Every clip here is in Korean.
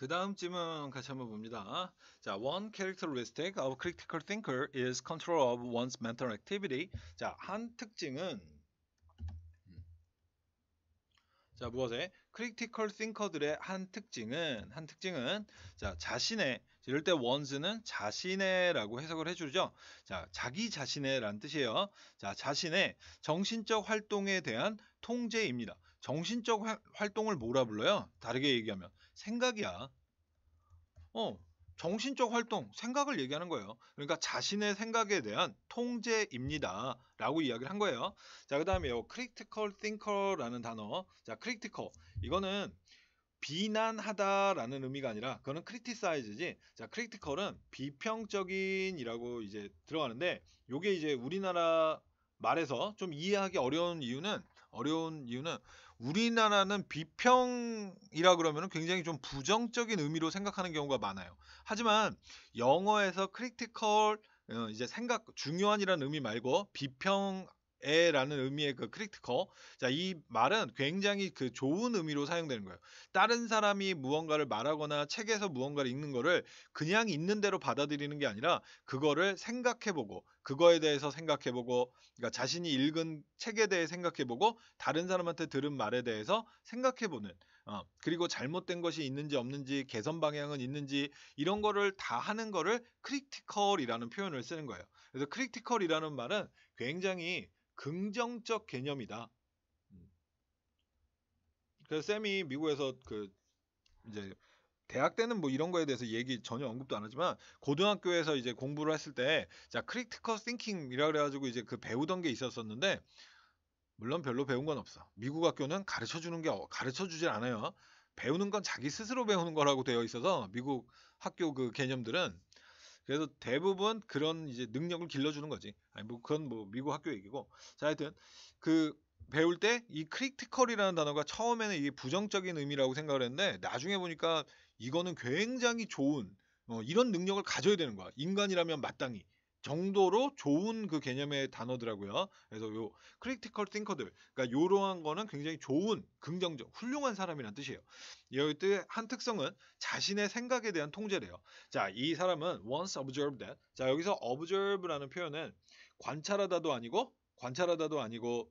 그 다음 질문 같이 한번 봅니다. 자, one characteristic of critical thinker is control of one's mental activity. 자, 한 특징은 자, 무엇에? 크리티컬 싱커들의 한 특징은 한 특징은 자, 자신의 이럴 때 원즈는 자신의라고 해석을 해 주죠. 자, 자기 자신의란 뜻이에요. 자, 자신의 정신적 활동에 대한 통제입니다. 정신적 활동을 뭐라 불러요? 다르게 얘기하면 생각이야. 어, 정신적 활동, 생각을 얘기하는 거예요. 그러니까 자신의 생각에 대한 통제입니다. 라고 이야기를 한 거예요. 자, 그 다음에 요 critical thinker라는 단어. 자, critical. 이거는 비난하다라는 의미가 아니라 그거는 c r 크 i 티사이즈지 자, 크리티 l 은 비평적인이라고 이제 들어가는데 요게 이제 우리나라 말에서 좀 이해하기 어려운 이유는 어려운 이유는 우리나라는 비평이라 그러면 굉장히 좀 부정적인 의미로 생각하는 경우가 많아요. 하지만 영어에서 크리티컬 어, 이제 생각 중요한이라는 의미 말고 비평 에라는 의미의 그크리티컬 자, 이 말은 굉장히 그 좋은 의미로 사용되는 거예요. 다른 사람이 무언가를 말하거나 책에서 무언가를 읽는 거를 그냥 있는 대로 받아들이는 게 아니라 그거를 생각해보고 그거에 대해서 생각해보고 그러니까 자신이 읽은 책에 대해 생각해보고 다른 사람한테 들은 말에 대해서 생각해보는 어, 그리고 잘못된 것이 있는지 없는지 개선 방향은 있는지 이런 거를 다 하는 거를 크리티컬이라는 표현을 쓰는 거예요. 그래서 크리티컬이라는 말은 굉장히 긍정적 개념이다. 그래서 쌤이 미국에서 그 이제 대학 때는 뭐 이런 거에 대해서 얘기 전혀 언급도 안 하지만 고등학교에서 이제 공부를 했을 때 자 크리티컬 띵킹이라 그래가지고 이제 그 배우던 게 있었었는데 물론 별로 배운 건 없어. 미국 학교는 가르쳐 주는 게 가르쳐 주질 않아요. 배우는 건 자기 스스로 배우는 거라고 되어 있어서 미국 학교 그 개념들은 그래서 대부분 그런 이제 능력을 길러주는 거지. 아니 뭐 그건 뭐 미국 학교 얘기고. 자 하여튼 그 배울 때 이 크리티컬이라는 단어가 처음에는 이게 부정적인 의미라고 생각을 했는데 나중에 보니까 이거는 굉장히 좋은 어, 이런 능력을 가져야 되는 거야. 인간이라면 마땅히 정도로 좋은 그 개념의 단어더라고요. 그래서 요 크리티컬 띵커들, 그러니까 요러한 거는 굉장히 좋은, 긍정적, 훌륭한 사람이란 뜻이에요. 여기 때한 특성은 자신의 생각에 대한 통제래요. 자, 이 사람은 once observed that. 자, 여기서 observe라는 표현은 관찰하다도 아니고 관찰하다도 아니고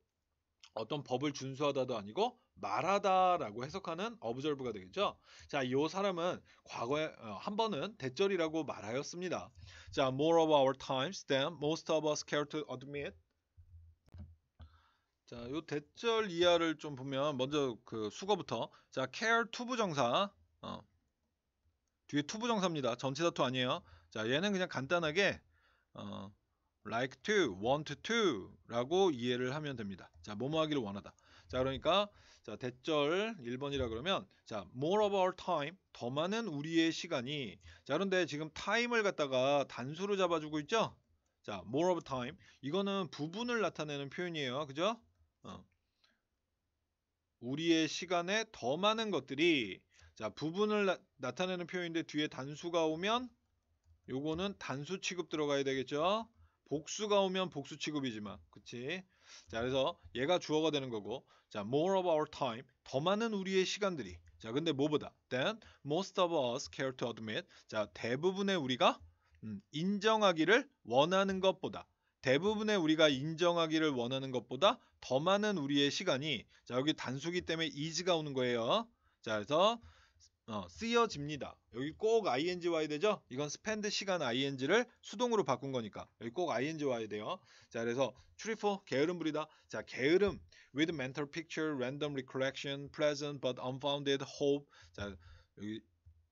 어떤 법을 준수하다도 아니고 말하다라고 해석하는 어브절브가 되겠죠. 자, 이 사람은 과거에 어, 한 번은 대절이라고 말하였습니다. 자, more of our times than most of us care to admit. 자, 이 대절 이하를 좀 보면 먼저 그 수거부터 자, care to 부정사 어. 뒤에 to 부정사입니다. 전체다투 아니에요. 자, 얘는 그냥 간단하게 어, like to, want to 라고 이해를 하면 됩니다. 자, 뭐뭐 하기를 원하다. 자, 그러니까 자, 대절 1번이라 그러면 자, more of our time, 더 많은 우리의 시간이 자, 그런데 지금 time을 갖다가 단수로 잡아주고 있죠? 자, more of time. 이거는 부분을 나타내는 표현이에요. 그죠? 어. 우리의 시간에 더 많은 것들이 자, 부분을 나, 타내는 표현인데 뒤에 단수가 오면 요거는 단수 취급 들어가야 되겠죠? 복수가 오면 복수 취급이지만 그치? 자 그래서 얘가 주어가 되는 거고 자 more of our time 더 많은 우리의 시간들이 자 근데 뭐보다 then most of us care to admit 자 대부분의 우리가 음, 인정하기를 원하는 것보다 대부분의 우리가 인정하기를 원하는 것보다 더 많은 우리의 시간이 자 여기 단수기 때문에 이즈가 오는 거예요 자 그래서 어, 쓰여집니다. 여기 꼭 ing 와야 되죠? 이건 spend 시간 ing를 수동으로 바꾼 거니까 여기 꼭 ing 와야 돼요. 자, 그래서 t r u t f u l 게으름 부리다. 자, 게으름 with mental picture, random recollection, present but unfounded hope. 자, 여기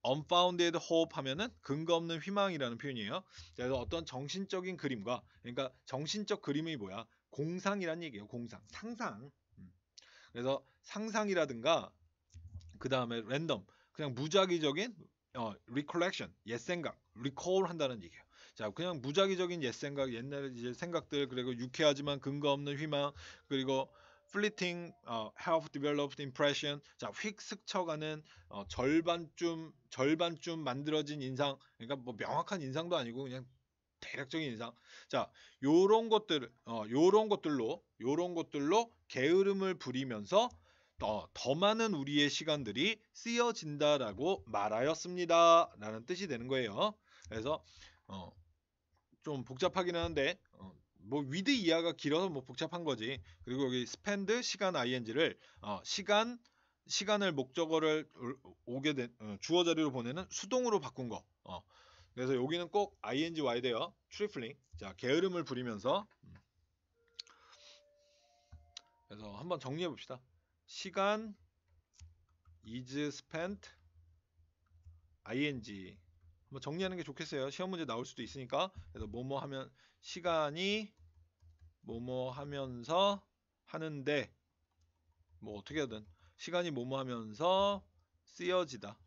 unfounded hope 하면은 근거 없는 희망이라는 표현이에요. 자, 그래서 어떤 정신적인 그림과 그러니까 정신적 그림이 뭐야? 공상이란 얘기예요. 공상, 상상. 음. 그래서 상상이라든가 그 다음에 랜덤 그냥 무작위적인 어, recollection, 옛 생각, recall 한다는 얘기예요. 자, 그냥 무작위적인 옛 생각, 옛날 이제 생각들 그리고 유쾌하지만 근거 없는 희망 그리고 fleeting 어, half developed impression 자, 휙 스쳐가는 어, 절반쯤 절반쯤 만들어진 인상. 그러니까 뭐 명확한 인상도 아니고 그냥 대략적인 인상. 자, 요런 것들 어, 요런 것들로 요런 것들로 게으름을 부리면서 더, 더 많은 우리의 시간들이 쓰여진다라고 말하였습니다. 라는 뜻이 되는 거예요. 그래서 어, 좀 복잡하긴 하는데 어, 뭐 위드 이하가 길어서 뭐 복잡한 거지. 그리고 여기 스펜드 시간 ing를 어, 시간 시간을 목적어를 오게 된 어, 주어 자리로 보내는 수동으로 바꾼 거. 어. 그래서 여기는 꼭 ing 와야 돼요. 트리플링. 자, 게으름을 부리면서 음. 그래서 한번 정리해 봅시다. 시간 is spent ing 한번 정리하는 게 좋겠어요. 시험 문제 나올 수도 있으니까 그래서 뭐뭐 하면 시간이 뭐뭐 하면서 하는데 뭐 어떻게 하든 시간이 뭐뭐 하면서 쓰여지다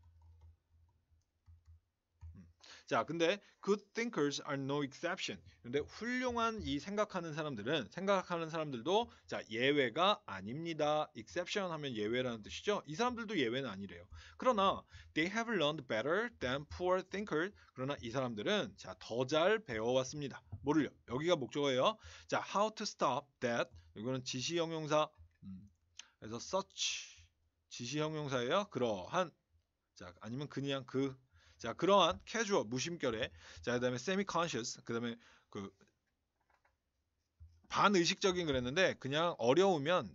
자, 근데 good thinkers are no exception. 근데 훌륭한 이 생각하는 사람들은 생각하는 사람들도 자, 예외가 아닙니다. exception 하면 예외라는 뜻이죠. 이 사람들도 예외는 아니래요. 그러나 they have learned better than poor thinkers. 그러나 이 사람들은 자, 더잘 배워왔습니다. 모를요 여기가 목적어예요. 자, how to stop that. 이거는 지시 형용사. 음, 그래서 such 지시 형용사예요. 그러한 자, 아니면 그냥 그 자, 그러한 캐주얼 무심결에 자, 그다음에 세미 컨셔스, 그다음에 그 반의식적인 그랬는데 그냥 어려우면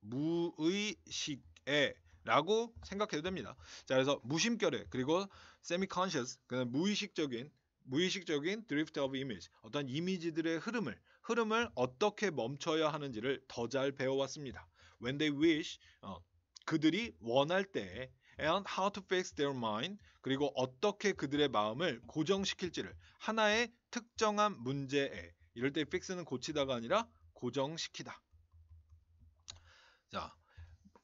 무의식에 라고 생각해도 됩니다. 자, 그래서 무심결에 그리고 세미 컨셔스, 그다음 무의식적인 무의식적인 드리프트 오브 이미지, 어떤 이미지들의 흐름을 흐름을 어떻게 멈춰야 하는지를 더 잘 배워왔습니다. When they wish, 어, 그들이 원할 때 and how to fix their mind 그리고 어떻게 그들의 마음을 고정시킬지를 하나의 특정한 문제에 이럴 때 fix는 고치다가 아니라 고정시키다. 자,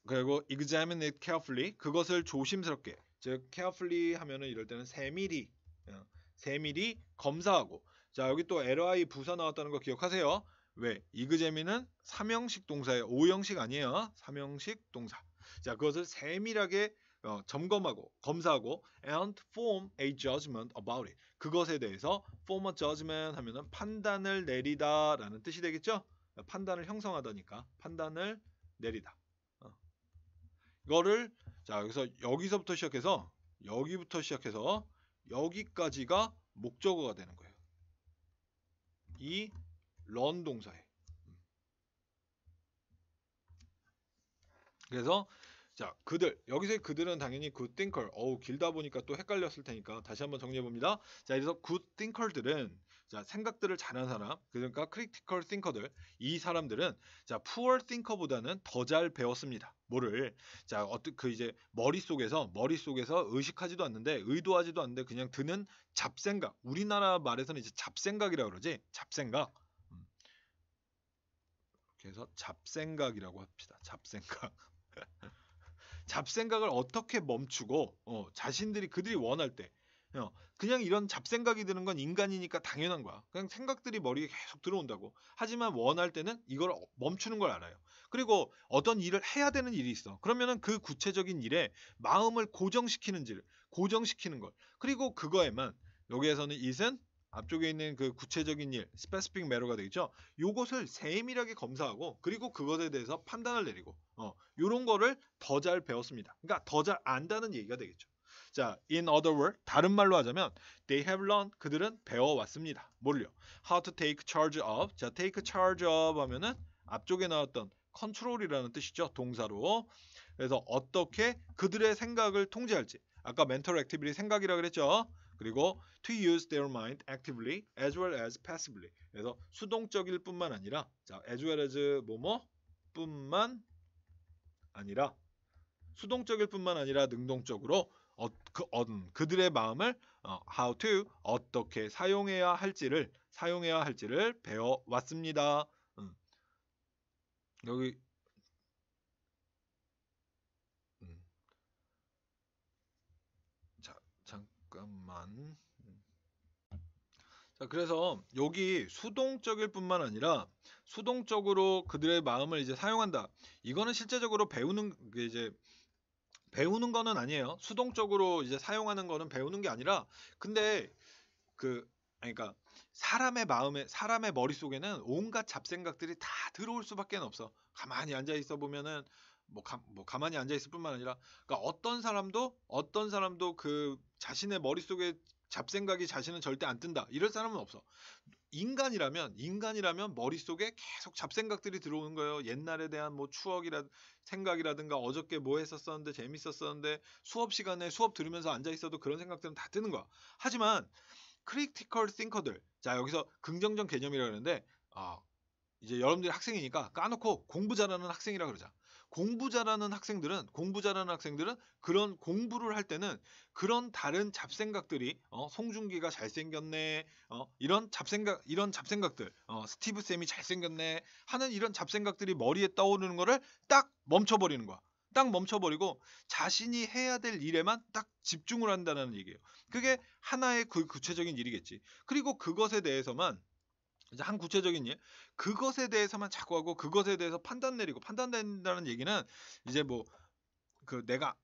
그리고 examine it carefully 그것을 조심스럽게 즉 carefully 하면은 이럴 때는 세밀히 어, 세밀히 검사하고 자 여기 또 li 부사 나왔다는 거 기억하세요 왜 이그제미는 삼형식 동사의 오형식 아니에요 삼형식 동사 자 그것을 세밀하게 어, 점검하고 검사하고 and form a judgment about it. 그것에 대해서 form a judgment 하면은 판단을 내리다라는 뜻이 되겠죠? 판단을 형성하다니까 판단을 내리다. 어. 이거를 자 여기서 여기서부터 시작해서 여기부터 시작해서 여기까지가 목적어가 되는 거예요. 이 런 동사에. 음. 그래서 자, 그들. 여기서의 그들은 당연히 g o o t h i n k 어우, 길다 보니까 또 헷갈렸을 테니까 다시 한번 정리해 봅니다. 자, 그래서 g o o t h i n k 들은 자, 생각들을 잘하는 사람, 그러니까 크리티컬 i c t h i n k 들이 사람들은 자, poor t h i n k 보다는더 잘 배웠습니다. 뭐를 자, 어떻게 그 이제 머릿속에서 머릿속에서 의식하지도 않는데 의도하지도 않는데 그냥 드는 잡생각. 우리나라 말에서는 이제 잡생각이라고 그러지. 잡생각. 그래서 음. 잡생각이라고 합시다. 잡생각. 잡생각을 어떻게 멈추고 어, 자신들이 그들이 원할 때 어, 그냥 이런 잡생각이 드는 건 인간이니까 당연한 거야. 그냥 생각들이 머리에 계속 들어온다고. 하지만 원할 때는 이걸 어, 멈추는 걸 알아요. 그리고 어떤 일을 해야 되는 일이 있어. 그러면은 그 구체적인 일에 마음을 고정시키는지를 고정시키는 걸. 그리고 그거에만 여기에서는 이은 앞쪽에 있는 그 구체적인 일, 스페스픽 매로가 되겠죠. 요것을 세밀하게 검사하고 그리고 그것에 대해서 판단을 내리고 어, 요런 거를 더 잘 배웠습니다. 그러니까 더 잘 안다는 얘기가 되겠죠. 자, in other words, 다른 말로 하자면 they have learned 그들은 배워왔습니다. 뭘요? How to take charge of. 자, take charge of 하면은 앞쪽에 나왔던 c o n t r o l 이라는 뜻이죠. 동사로. 그래서 어떻게 그들의 생각을 통제할지. 아까 mental activity 생각이라 고 그랬죠. 그리고 to use their mind actively as well as passively. 그래서 수동적일 뿐만 아니라 자, as well as 뭐뭐 뿐만 아니라 수동적일 뿐만 아니라 능동적으로 어, 그, 어, 그들의 마음을 어, how to 어떻게 사용해야 할지를 사용해야 할지를 배워 왔습니다. 음. 여기 잠깐만. 자, 그래서 여기 수동적일 뿐만 아니라 수동적으로 그들의 마음을 이제 사용한다. 이거는 실제적으로 배우는 게 그 이제 배우는 거는 아니에요. 수동적으로 이제 사용하는 거는 배우는 게 아니라 근데 그 그러니까 사람의 마음에 사람의 머릿속에는 온갖 잡생각들이 다 들어올 수밖에 없어. 가만히 앉아 있어 보면은 뭐, 가, 뭐 가만히 앉아 있을 뿐만 아니라 그러니까 어떤 사람도 어떤 사람도 그 자신의 머릿속에 잡생각이 자신은 절대 안 뜬다. 이럴 사람은 없어. 인간이라면 인간이라면 머릿속에 계속 잡생각들이 들어오는 거예요. 옛날에 대한 뭐 추억이라 생각이라든가 어저께 뭐 했었었는데 재밌었었는데 수업 시간에 수업 들으면서 앉아 있어도 그런 생각들은 다 뜨는 거야. 하지만 크리티컬 싱커들. 자, 여기서 긍정적 개념이라 그러는데 아, 이제 여러분들이 학생이니까 까놓고 공부 잘하는 학생이라 그러자. 공부 잘하는 학생들은 공부 잘하는 학생들은 그런 공부를 할 때는 그런 다른 잡생각들이 어, 송중기가 잘생겼네 어, 이런 잡생각 이런 잡생각들 어, 스티브 쌤이 잘생겼네 하는 이런 잡생각들이 머리에 떠오르는 거를 딱 멈춰버리는 거야. 딱 멈춰버리고 자신이 해야 될 일에만 딱 집중을 한다는 얘기예요. 그게 하나의 그 구체적인 일이겠지. 그리고 그것에 대해서만 이제 한 구체적인 예 그것에 대해서만 자꾸 하고 그것에 대해서 판단 내리고 판단된다는 얘기는 이제 뭐 그 내가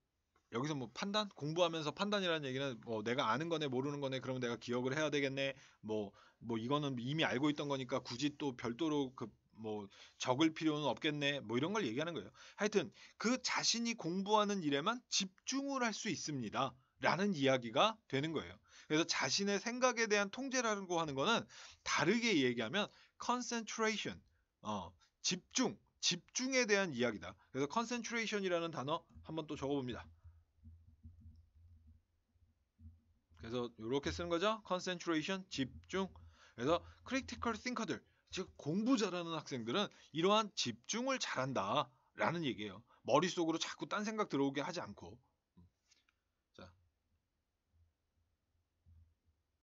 여기서 뭐 판단 공부하면서 판단이라는 얘기는 뭐 내가 아는 거네 모르는 거네 그러면 내가 기억을 해야 되겠네 뭐뭐 뭐 이거는 이미 알고 있던 거니까 굳이 또 별도로 그 뭐 적을 필요는 없겠네 뭐 이런 걸 얘기하는 거예요 하여튼 그 자신이 공부하는 일에만 집중을 할 수 있습니다 라는 이야기가 되는 거예요 그래서 자신의 생각에 대한 통제라고 하는 거는 다르게 얘기하면 concentration, 어, 집중, 집중에 대한 이야기다. 그래서 concentration이라는 단어 한번 또 적어봅니다. 그래서 이렇게 쓰는 거죠. concentration, 집중. 그래서 critical thinker들, 즉 공부 잘하는 학생들은 이러한 집중을 잘한다라는 얘기예요. 머릿속으로 자꾸 딴 생각 들어오게 하지 않고.